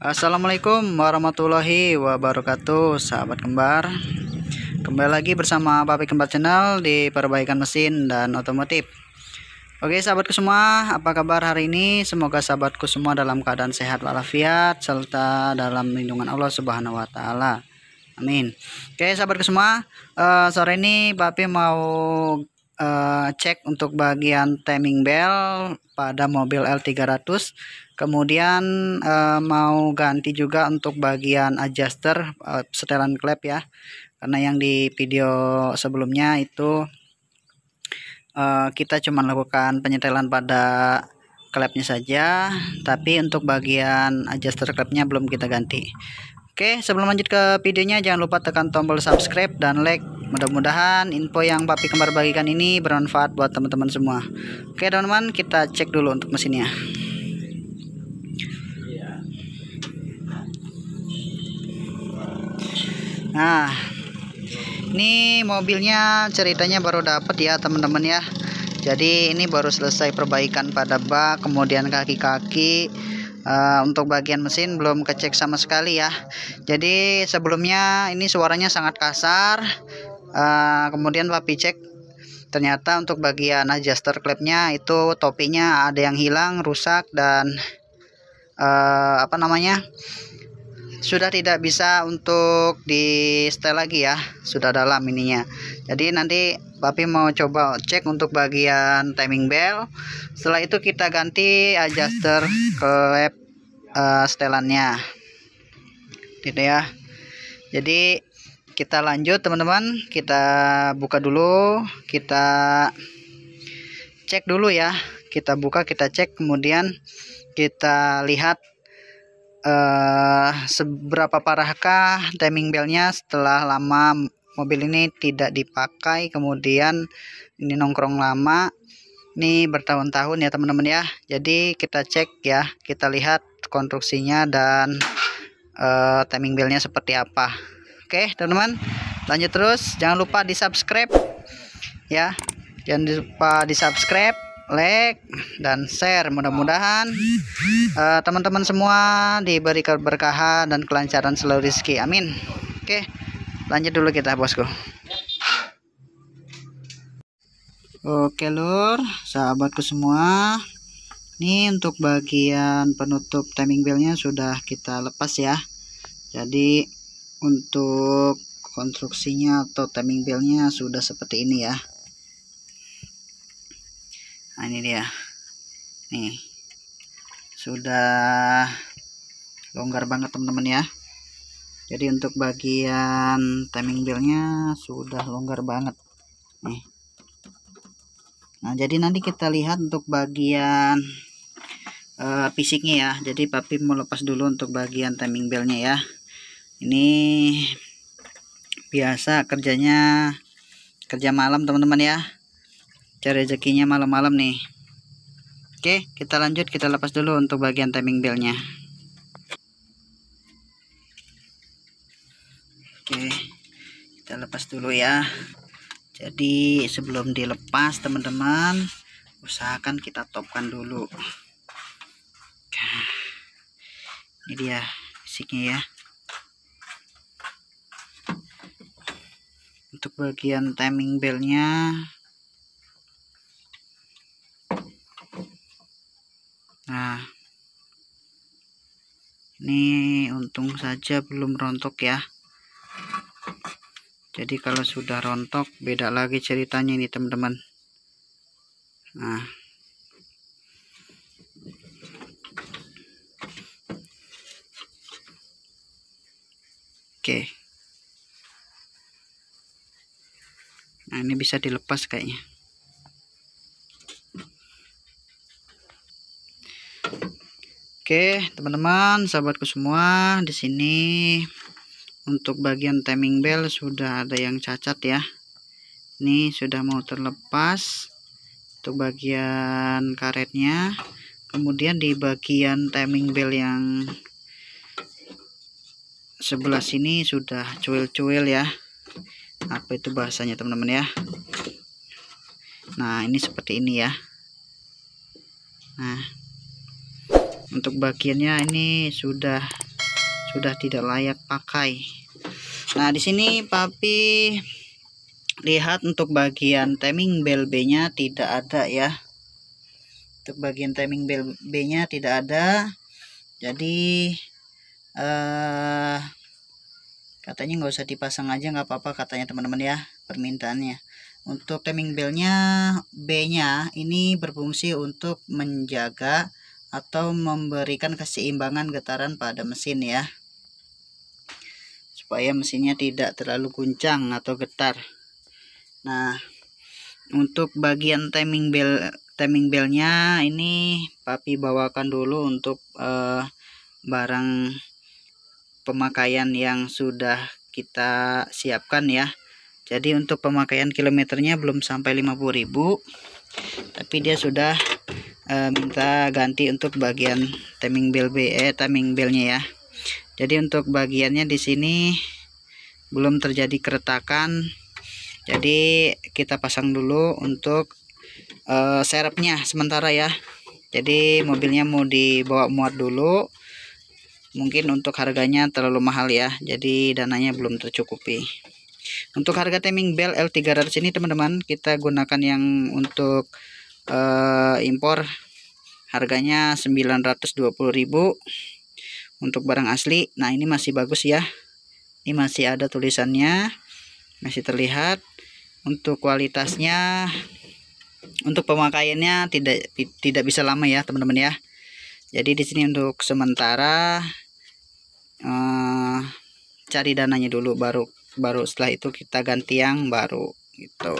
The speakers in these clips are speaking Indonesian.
Assalamualaikum warahmatullahi wabarakatuh sahabat kembar Kembali lagi bersama Papi Kembar Channel di perbaikan mesin dan otomotif Oke sahabatku semua apa kabar hari ini Semoga sahabatku semua dalam keadaan sehat walafiat Serta dalam lindungan Allah subhanahu wa ta'ala Amin Oke sahabatku semua uh, Sore ini Papi mau Eh, cek untuk bagian timing bell pada mobil L300 kemudian uh, mau ganti juga untuk bagian adjuster uh, setelan klep ya karena yang di video sebelumnya itu uh, kita cuma lakukan penyetelan pada klepnya saja tapi untuk bagian adjuster klepnya belum kita ganti Oke sebelum lanjut ke videonya jangan lupa tekan tombol subscribe dan like Mudah-mudahan info yang Papi Kembar bagikan ini bermanfaat buat teman-teman semua. Oke, teman-teman, kita cek dulu untuk mesinnya. Nah, ini mobilnya ceritanya baru dapat ya, teman-teman ya. Jadi ini baru selesai perbaikan pada bak, kemudian kaki-kaki uh, untuk bagian mesin belum kecek sama sekali ya. Jadi sebelumnya ini suaranya sangat kasar Eh, kemudian papi cek ternyata untuk bagian adjuster klepnya itu topinya ada yang hilang rusak dan uh, apa namanya sudah tidak bisa untuk di setel lagi ya sudah dalam ininya jadi nanti papi mau coba cek untuk bagian timing bell setelah itu kita ganti adjuster klep uh, setelannya gitu ya jadi kita lanjut teman-teman kita buka dulu kita cek dulu ya kita buka kita cek kemudian kita lihat uh, seberapa parahkah timing belnya setelah lama mobil ini tidak dipakai kemudian ini nongkrong lama ini bertahun-tahun ya teman-teman ya jadi kita cek ya kita lihat konstruksinya dan uh, timing belnya seperti apa Oke teman-teman lanjut terus jangan lupa di subscribe ya jangan lupa di subscribe like dan share mudah-mudahan uh, teman-teman semua diberi keberkahan dan kelancaran selalu rezeki amin oke lanjut dulu kita bosku oke lur sahabatku semua ini untuk bagian penutup timing belnya sudah kita lepas ya jadi untuk konstruksinya atau timing belnya sudah seperti ini ya nah ini dia nih sudah longgar banget teman-teman ya jadi untuk bagian timing belnya sudah longgar banget nih nah jadi nanti kita lihat untuk bagian uh, fisiknya ya jadi papi mau lepas dulu untuk bagian timing belnya ya ini biasa kerjanya kerja malam teman-teman ya cari rezekinya malam-malam nih oke kita lanjut kita lepas dulu untuk bagian timing belnya oke kita lepas dulu ya jadi sebelum dilepas teman-teman usahakan kita topkan dulu ini dia fisiknya ya untuk bagian timing belnya nah ini untung saja belum rontok ya jadi kalau sudah rontok beda lagi ceritanya ini teman-teman nah oke okay. nah ini bisa dilepas kayaknya Oke, teman-teman, sahabatku semua, di sini untuk bagian timing bell sudah ada yang cacat ya. Ini sudah mau terlepas untuk bagian karetnya. Kemudian di bagian timing bell yang sebelah sini sudah cuil-cuil ya apa itu bahasanya teman-teman ya nah ini seperti ini ya nah untuk bagiannya ini sudah sudah tidak layak pakai nah di sini papi lihat untuk bagian timing bell B nya tidak ada ya untuk bagian timing bell B nya tidak ada jadi eh uh, katanya nggak usah dipasang aja nggak apa-apa katanya teman-teman ya permintaannya untuk timing belnya B nya ini berfungsi untuk menjaga atau memberikan keseimbangan getaran pada mesin ya supaya mesinnya tidak terlalu guncang atau getar nah untuk bagian timing bell timing belnya ini papi bawakan dulu untuk uh, barang pemakaian yang sudah kita siapkan ya jadi untuk pemakaian kilometernya belum sampai 50000 tapi dia sudah e, minta ganti untuk bagian timing bell B, eh, timing belnya ya jadi untuk bagiannya di sini belum terjadi keretakan jadi kita pasang dulu untuk e, eh, serepnya sementara ya jadi mobilnya mau dibawa muat dulu mungkin untuk harganya terlalu mahal ya jadi dananya belum tercukupi untuk harga timing bell L300 ini teman-teman kita gunakan yang untuk uh, impor harganya 920.000 untuk barang asli nah ini masih bagus ya ini masih ada tulisannya masih terlihat untuk kualitasnya untuk pemakaiannya tidak tidak bisa lama ya teman-teman ya jadi di sini untuk sementara uh, cari dananya dulu baru baru setelah itu kita ganti yang baru gitu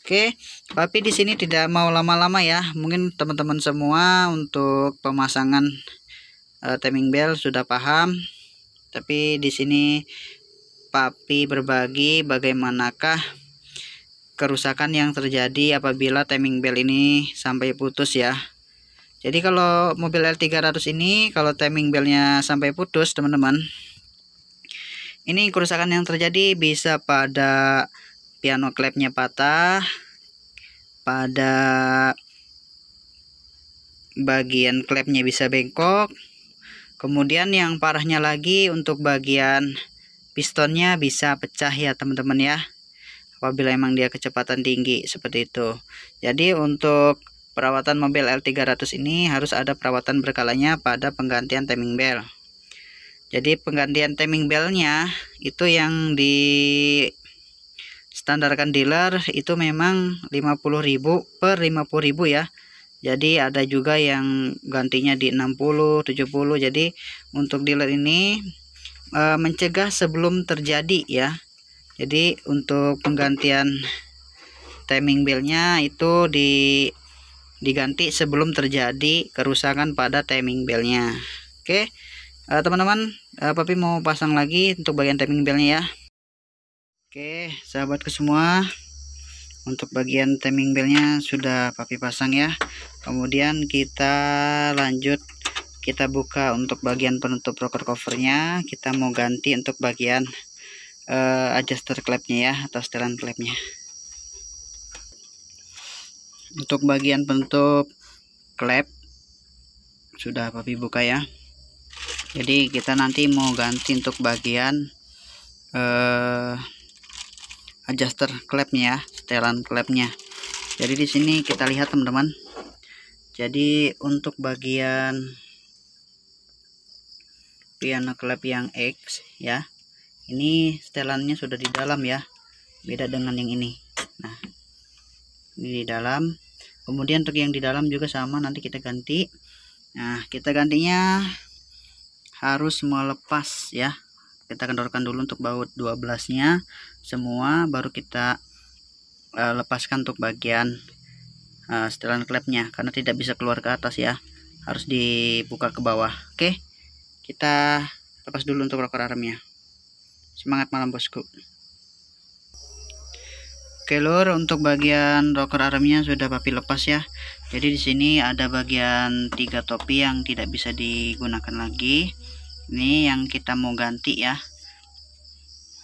Oke, tapi di sini tidak mau lama-lama ya. Mungkin teman-teman semua untuk pemasangan uh, timing bell sudah paham. Tapi di sini Papi berbagi bagaimanakah kerusakan yang terjadi apabila timing bell ini sampai putus ya. Jadi kalau mobil L300 ini kalau timing belnya sampai putus teman-teman Ini kerusakan yang terjadi bisa pada piano klepnya patah Pada bagian klepnya bisa bengkok Kemudian yang parahnya lagi untuk bagian pistonnya bisa pecah ya teman-teman ya Apabila emang dia kecepatan tinggi seperti itu Jadi untuk Perawatan mobil L300 ini harus ada perawatan berkalanya pada penggantian timing belt. Jadi penggantian timing beltnya itu yang di standarkan dealer itu memang 50.000 per 50.000 ya. Jadi ada juga yang gantinya di 60, 70. Jadi untuk dealer ini e, mencegah sebelum terjadi ya. Jadi untuk penggantian timing beltnya itu di diganti sebelum terjadi kerusakan pada timing belnya oke uh, teman-teman uh, papi mau pasang lagi untuk bagian timing belnya ya oke sahabatku semua untuk bagian timing belnya sudah papi pasang ya kemudian kita lanjut kita buka untuk bagian penutup rocker covernya kita mau ganti untuk bagian uh, adjuster klepnya ya atau setelan klepnya untuk bagian penutup klep sudah papi buka ya jadi kita nanti mau ganti untuk bagian eh, adjuster klepnya ya, setelan klepnya jadi di sini kita lihat teman-teman jadi untuk bagian piano klep yang X ya ini setelannya sudah di dalam ya beda dengan yang ini nah di dalam kemudian untuk yang di dalam juga sama nanti kita ganti nah kita gantinya harus melepas ya kita kendorkan dulu untuk baut 12 nya semua baru kita uh, lepaskan untuk bagian uh, setelan klepnya karena tidak bisa keluar ke atas ya harus dibuka ke bawah oke kita lepas dulu untuk rocker armnya semangat malam bosku Oke lur, untuk bagian rocker armnya sudah papi lepas ya. Jadi di sini ada bagian tiga topi yang tidak bisa digunakan lagi. Ini yang kita mau ganti ya.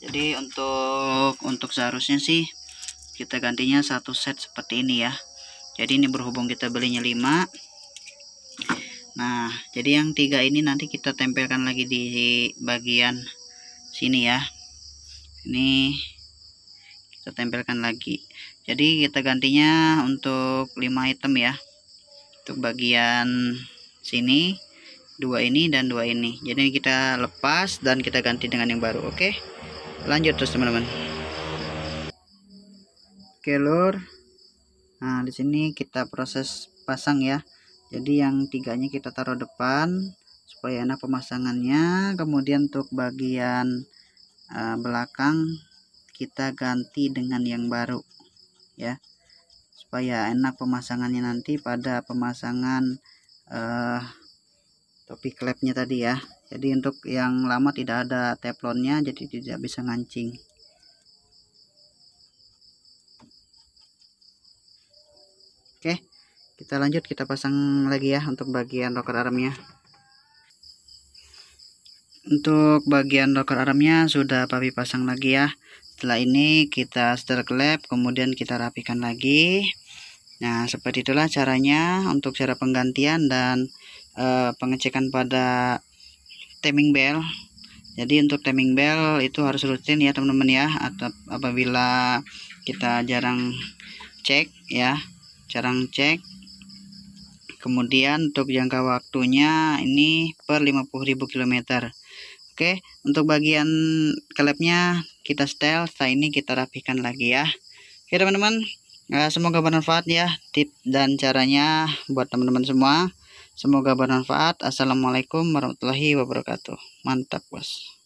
Jadi untuk untuk seharusnya sih kita gantinya satu set seperti ini ya. Jadi ini berhubung kita belinya 5. Nah, jadi yang tiga ini nanti kita tempelkan lagi di bagian sini ya. Ini kita tempelkan lagi jadi kita gantinya untuk 5 item ya untuk bagian sini dua ini dan dua ini jadi kita lepas dan kita ganti dengan yang baru oke lanjut terus teman-teman oke lor nah di sini kita proses pasang ya jadi yang tiganya kita taruh depan supaya enak pemasangannya kemudian untuk bagian uh, belakang kita ganti dengan yang baru ya supaya enak pemasangannya nanti pada pemasangan uh, topi klepnya tadi ya jadi untuk yang lama tidak ada teflonnya jadi tidak bisa ngancing oke kita lanjut kita pasang lagi ya untuk bagian rocker armnya untuk bagian rocker armnya sudah papi pasang lagi ya setelah ini kita klep, kemudian kita rapikan lagi nah seperti itulah caranya untuk cara penggantian dan e, pengecekan pada timing bell jadi untuk timing bell itu harus rutin ya teman-teman ya atau apabila kita jarang cek ya jarang cek kemudian untuk jangka waktunya ini per 50.000 km Oke, untuk bagian klepnya kita setel, setelah ini kita rapikan lagi ya. Oke teman-teman, eh, semoga bermanfaat ya tip dan caranya buat teman-teman semua. Semoga bermanfaat. Assalamualaikum warahmatullahi wabarakatuh. Mantap bos.